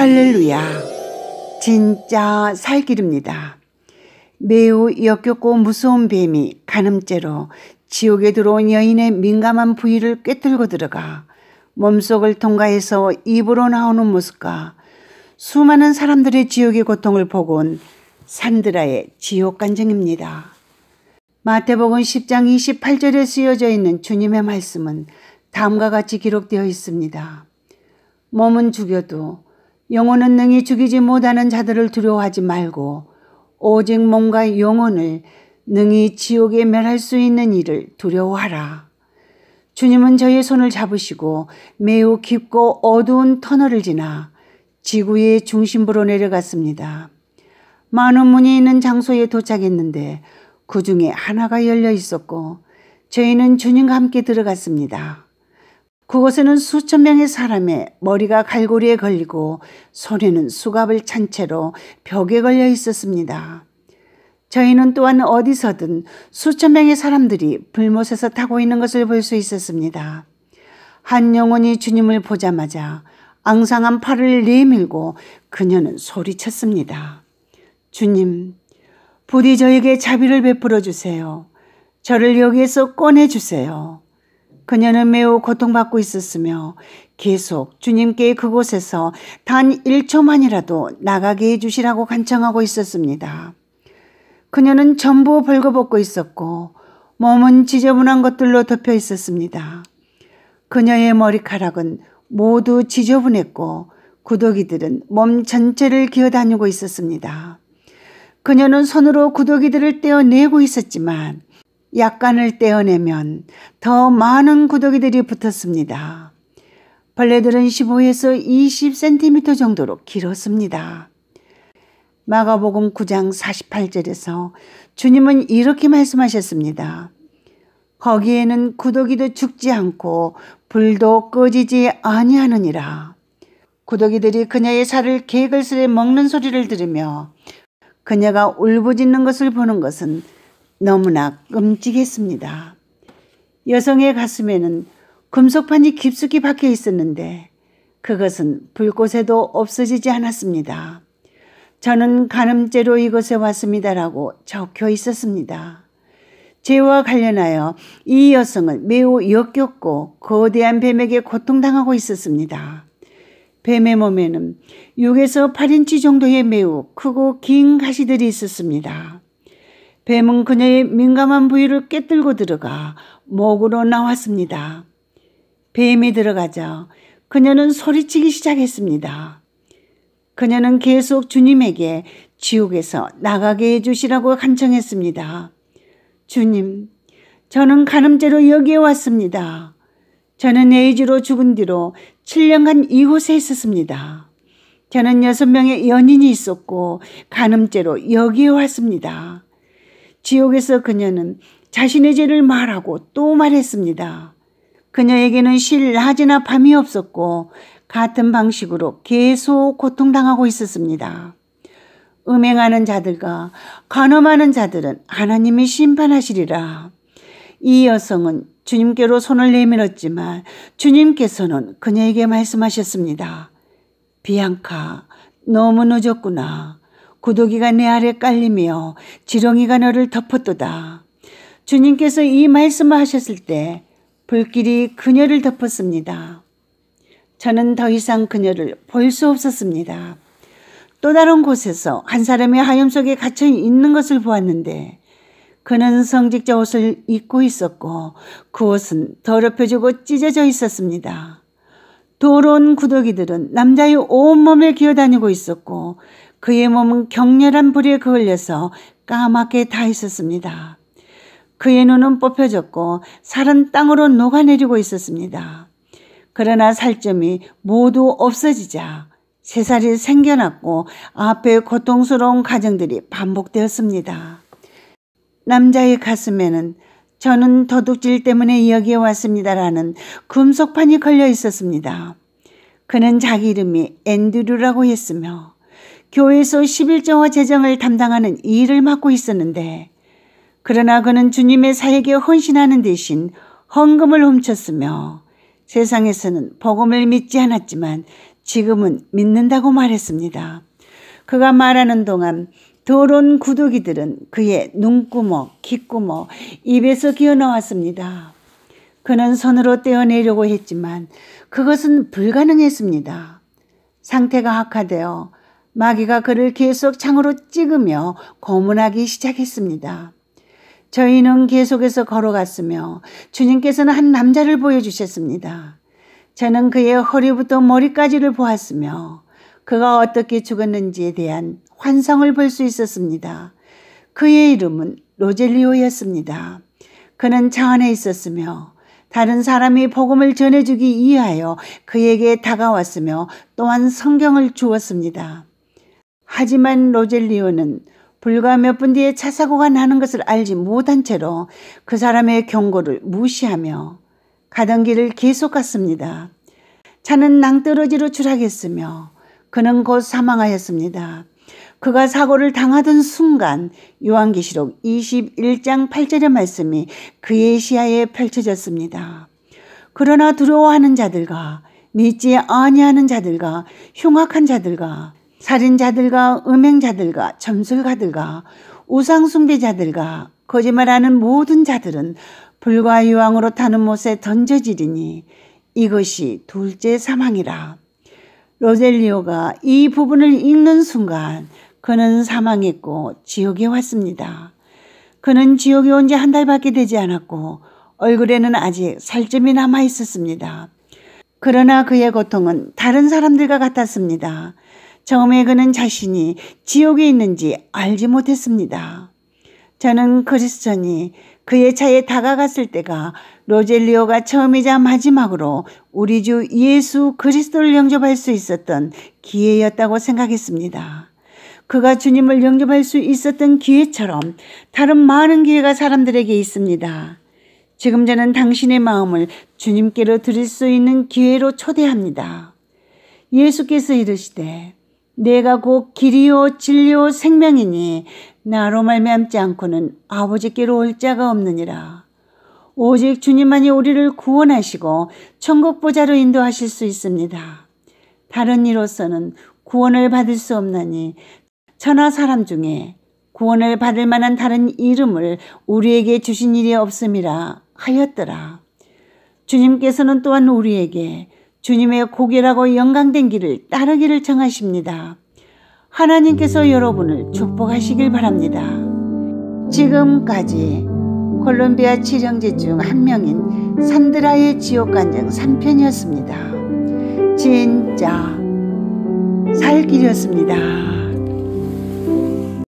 할렐루야. 진짜 살길입니다. 매우 역겹고 무서운 뱀이 가늠죄로 지옥에 들어온 여인의 민감한 부위를 꿰뚫고 들어가 몸속을 통과해서 입으로 나오는 모습과 수많은 사람들의 지옥의 고통을 보고 온 산드라의 지옥 간증입니다. 마태복음 10장 28절에 쓰여져 있는 주님의 말씀은 다음과 같이 기록되어 있습니다. 몸은 죽여도 영혼은 능히 죽이지 못하는 자들을 두려워하지 말고 오직 몸과 영혼을 능히 지옥에 멸할 수 있는 일을 두려워하라. 주님은 저의 손을 잡으시고 매우 깊고 어두운 터널을 지나 지구의 중심부로 내려갔습니다. 많은 문이 있는 장소에 도착했는데 그 중에 하나가 열려 있었고 저희는 주님과 함께 들어갔습니다. 그곳에는 수천 명의 사람의 머리가 갈고리에 걸리고 손에는 수갑을 찬 채로 벽에 걸려 있었습니다. 저희는 또한 어디서든 수천 명의 사람들이 불못에서 타고 있는 것을 볼 수 있었습니다. 한 영혼이 주님을 보자마자 앙상한 팔을 내밀고 그녀는 소리쳤습니다. 주님, 부디 저에게 자비를 베풀어 주세요. 저를 여기에서 꺼내 주세요. 그녀는 매우 고통받고 있었으며 계속 주님께 그곳에서 단 1초만이라도 나가게 해주시라고 간청하고 있었습니다. 그녀는 전부 벌거벗고 있었고 몸은 지저분한 것들로 덮여 있었습니다. 그녀의 머리카락은 모두 지저분했고 구더기들은 몸 전체를 기어다니고 있었습니다. 그녀는 손으로 구더기들을 떼어내고 있었지만 약간을 떼어내면 더 많은 구더기들이 붙었습니다. 벌레들은 15에서 20cm 정도로 길었습니다. 마가복음 9장 48절에서 주님은 이렇게 말씀하셨습니다. 거기에는 구더기도 죽지 않고 불도 꺼지지 아니하느니라. 구더기들이 그녀의 살을 개글스레 먹는 소리를 들으며 그녀가 울부짖는 것을 보는 것은 너무나 끔찍했습니다. 여성의 가슴에는 금속판이 깊숙이 박혀 있었는데 그것은 불꽃에도 없어지지 않았습니다. 저는 가늠죄로 이곳에 왔습니다라고 적혀 있었습니다. 죄와 관련하여 이 여성은 매우 역겹고 거대한 뱀에게 고통당하고 있었습니다. 뱀의 몸에는 6에서 8인치 정도의 매우 크고 긴 가시들이 있었습니다. 뱀은 그녀의 민감한 부위를 깨뜨고 들어가 목으로 나왔습니다. 뱀이 들어가자 그녀는 소리치기 시작했습니다. 그녀는 계속 주님에게 지옥에서 나가게 해주시라고 간청했습니다. 주님, 저는 간음죄로 여기에 왔습니다. 저는 에이즈로 죽은 뒤로 7년간 이곳에 있었습니다. 저는 여섯 명의 연인이 있었고 간음죄로 여기에 왔습니다. 지옥에서 그녀는 자신의 죄를 말하고 또 말했습니다. 그녀에게는 실 낮이나 밤이 없었고 같은 방식으로 계속 고통당하고 있었습니다. 음행하는 자들과 간음하는 자들은 하나님이 심판하시리라. 이 여성은 주님께로 손을 내밀었지만 주님께서는 그녀에게 말씀하셨습니다. 비앙카, 너무 늦었구나. 구더기가내 아래 깔리며 지렁이가 너를 덮었도다. 주님께서 이 말씀을 하셨을 때 불길이 그녀를 덮었습니다. 저는 더 이상 그녀를 볼 수 없었습니다. 또 다른 곳에서 한 사람이 하염 속에 갇혀 있는 것을 보았는데 그는 성직자 옷을 입고 있었고 그 옷은 더럽혀지고 찢어져 있었습니다. 더러 구더기들은 남자의 온몸을 기어다니고 있었고 그의 몸은 격렬한 불에 그을려서 까맣게 다 있었습니다. 그의 눈은 뽑혀졌고 살은 땅으로 녹아내리고 있었습니다. 그러나 살점이 모두 없어지자 새살이 생겨났고 앞에 고통스러운 가정들이 반복되었습니다. 남자의 가슴에는 저는 도둑질 때문에 여기에 왔습니다라는 금속판이 걸려 있었습니다. 그는 자기 이름이 앤드류라고 했으며 교회에서 11조와 재정을 담당하는 일을 맡고 있었는데 그러나 그는 주님의 사역에 헌신하는 대신 헌금을 훔쳤으며 세상에서는 복음을 믿지 않았지만 지금은 믿는다고 말했습니다. 그가 말하는 동안 더러운 구더기들은 그의 눈구멍, 귓구멍, 입에서 기어나왔습니다. 그는 손으로 떼어내려고 했지만 그것은 불가능했습니다. 상태가 악화되어 마귀가 그를 계속 창으로 찍으며 고문하기 시작했습니다. 저희는 계속해서 걸어갔으며 주님께서는 한 남자를 보여주셨습니다. 저는 그의 허리부터 머리까지를 보았으며 그가 어떻게 죽었는지에 대한 환상을 볼 수 있었습니다. 그의 이름은 로젤리오였습니다. 그는 차 안에 있었으며 다른 사람이 복음을 전해주기 위하여 그에게 다가왔으며 또한 성경을 주었습니다. 하지만 로젤리오는 불과 몇 분 뒤에 차 사고가 나는 것을 알지 못한 채로 그 사람의 경고를 무시하며 가던 길을 계속 갔습니다. 차는 낭떠러지로 추락했으며 그는 곧 사망하였습니다. 그가 사고를 당하던 순간 요한계시록 21장 8절의 말씀이 그의 시야에 펼쳐졌습니다. 그러나 두려워하는 자들과 믿지 아니하는 자들과 흉악한 자들과 살인자들과 음행자들과 점술가들과 우상숭배자들과 거짓말하는 모든 자들은 불과 유황으로 타는 못에 던져지리니 이것이 둘째 사망이라. 로젤리오가 이 부분을 읽는 순간 그는 사망했고 지옥에 왔습니다. 그는 지옥에 온 지 한 달밖에 되지 않았고 얼굴에는 아직 살점이 남아 있었습니다. 그러나 그의 고통은 다른 사람들과 같았습니다. 처음에 그는 자신이 지옥에 있는지 알지 못했습니다. 저는 크리스천이 그의 차에 다가갔을 때가 로젤리오가 처음이자 마지막으로 우리 주 예수 그리스도를 영접할 수 있었던 기회였다고 생각했습니다. 그가 주님을 영접할 수 있었던 기회처럼 다른 많은 기회가 사람들에게 있습니다. 지금 저는 당신의 마음을 주님께로 드릴 수 있는 기회로 초대합니다. 예수께서 이르시되 내가 곧 길이요 진리요 생명이니 나로 말미암지 않고는 아버지께로 올 자가 없느니라. 오직 주님만이 우리를 구원하시고 천국 보좌로 인도하실 수 있습니다. 다른 이로서는 구원을 받을 수 없나니 천하 사람 중에 구원을 받을 만한 다른 이름을 우리에게 주신 일이 없음이라 하였더라. 주님께서는 또한 우리에게 주님의 고결하고 영광된 길을 따르기를 청하십니다. 하나님께서 음. 여러분을 축복하시길 바랍니다. 지금까지 콜롬비아 치령제 중 한 명인 산드라의 지옥 간증 3편이었습니다. 진짜 살 길이었습니다.